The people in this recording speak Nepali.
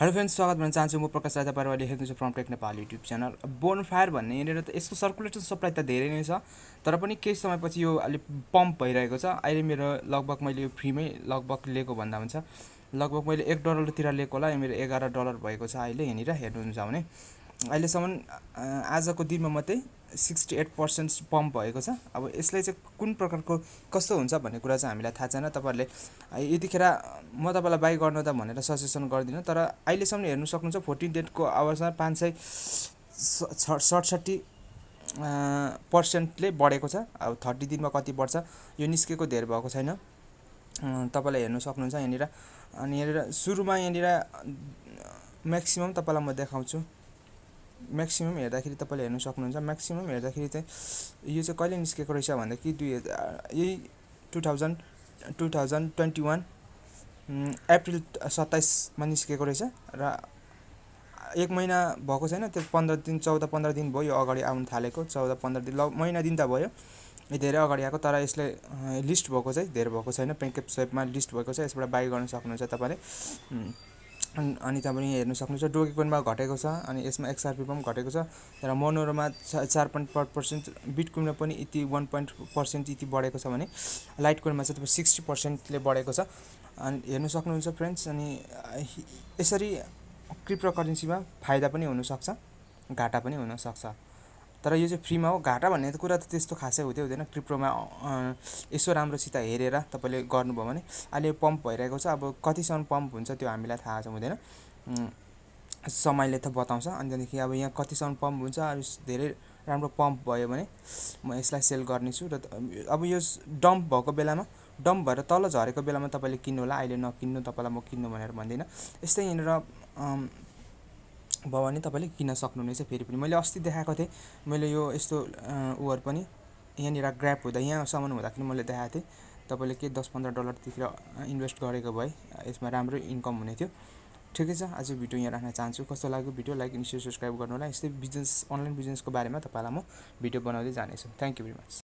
हेलो फ्रेन्ड्स स्वागत गर्न चाहन्छु म प्रकाश राजा तपाईँहरूले हेर्नुहुन्छ from Tech Nepal YouTube channel bonfire भन्ने यहाँनिर त यसको सर्कुलेसन सप्लाई त धेरै नै छ तर पनि केही समयपछि यो अलिक पम्प भइरहेको छ अहिले मेरो लगभग मैले यो फ्रीमै लगभग लिएको भन्दा हुन्छ लगभग मैले एक डलरतिर लिएको होला मेरो एघार डलर भएको छ अहिले यहाँनिर हेर्नुहुन्छ भने अहिलेसम्म आजको दिनमा मात्रै सिक्सटी एट पर्सेन्ट पम्प भएको छ अब यसलाई चाहिँ कुन प्रकारको कस्तो हुन्छ भन्ने कुरा चाहिँ हामीलाई थाहा छैन तपाईँहरूले यतिखेर म तपाईँलाई बाई गर्नु त भनेर सजेसन गर्दिनँ तर अहिलेसम्म हेर्नु सक्नुहुन्छ फोर्टिन डेटको आवर्समा पाँच सय सडसट्ठी पर्सेन्टले बढेको छ अब थर्टी दिनमा कति बढ्छ यो निस्केको धेर भएको छैन तपाईँलाई हेर्नु सक्नुहुन्छ यहाँनिर अनि यहाँनिर सुरुमा यहाँनिर म्याक्सिमम् तपाईँलाई म देखाउँछु म्याक्सिमम् हेर्दाखेरि तपाईँले हेर्नु सक्नुहुन्छ म्याक्सिमम् हेर्दाखेरि चाहिँ यो चाहिँ कहिले निस्केको रहेछ भन्दाखेरि दुई हजार यही two thousand two thousand twenty one April सत्ताइसमा निस्केको रहेछ र एक महिना भएको छैन त्यो पन्ध्र दिन चौध पन्ध्र दिन भयो यो अगाडि आउनु थालेको चौध पन्ध्र दिन ल महिना दिन त भयो धेरै अगाडि आएको तर यसले लिस्ट भएको चाहिँ धेरै भएको छैन पेकेप सेपमा लिस्ट भएको छ यसबाट बाई गर्न सक्नुहुन्छ तपाईँले अनि अनि तपाईँले यहाँ हेर्नु सक्नुहुन्छ डोगी घटेको छ अनि यसमा एक्सआरपी पनि घटेको छ र मनोरमा चार पोइन्ट पर पर्सेन्ट बिट पनि यति वान पोइन्ट पर्सेन्ट यति बढेको छ भने लाइट चाहिँ तपाईँ सिक्सटी पर्सेन्टले बढेको छ अनि हेर्न सक्नुहुन्छ फ्रेन्ड्स अनि यसरी क्रिप्टो करेन्सीमा फाइदा पनि हुनसक्छ घाटा पनि हुनसक्छ तर यो चाहिँ फ्रीमा हो घाटा भन्ने कुरा त त्यस्तो खासै हुँदै हुँदैन क्रिप्टोमा यसो राम्रोसित हेरेर तपाईँले गर्नुभयो भने अहिले पम्प भइरहेको छ अब कतिसम्म पम्प हुन्छ त्यो हामीलाई थाहा छ हुँदैन समयले त बताउँछ अनि त्यहाँदेखि अब यहाँ कतिसम्म पम्प हुन्छ अरू धेरै राम्रो पम्प भयो भने म यसलाई सेल गर्नेछु र अब यो डम्प भएको बेलामा डम्प भएर तल झरेको बेलामा तपाईँले किन्नु होला अहिले नकिन्नु तपाईँलाई म किन्नु भनेर भन्दिनँ यस्तै यहाँनिर भयो भने तपाईँले किन्न सक्नुहुनेछ फेरि पनि मैले अस्ति देखाएको थिएँ मैले यो यस्तो उहरू पनि यहाँनिर ग्राप हुँदा यहाँ सामान हुँदाखेरि मैले देखाएको थिएँ तपाईँले के दस पन्ध्र डलरतिर इन्भेस्ट गरेको भए यसमा राम्रो इन्कम हुने थियो ठिकै छ आज भिडियो यहाँ राख्न चाहन्छु कस्तो लाग्यो भिडियो लाइक इन्सियर सब्सक्राइब गर्नु होला यस्तै बिजनेस अनलाइन बिजनेसको बारेमा तपाईँलाई म भिडियो बनाउँदै जानेछु थ्याङ्क यू भेरी मच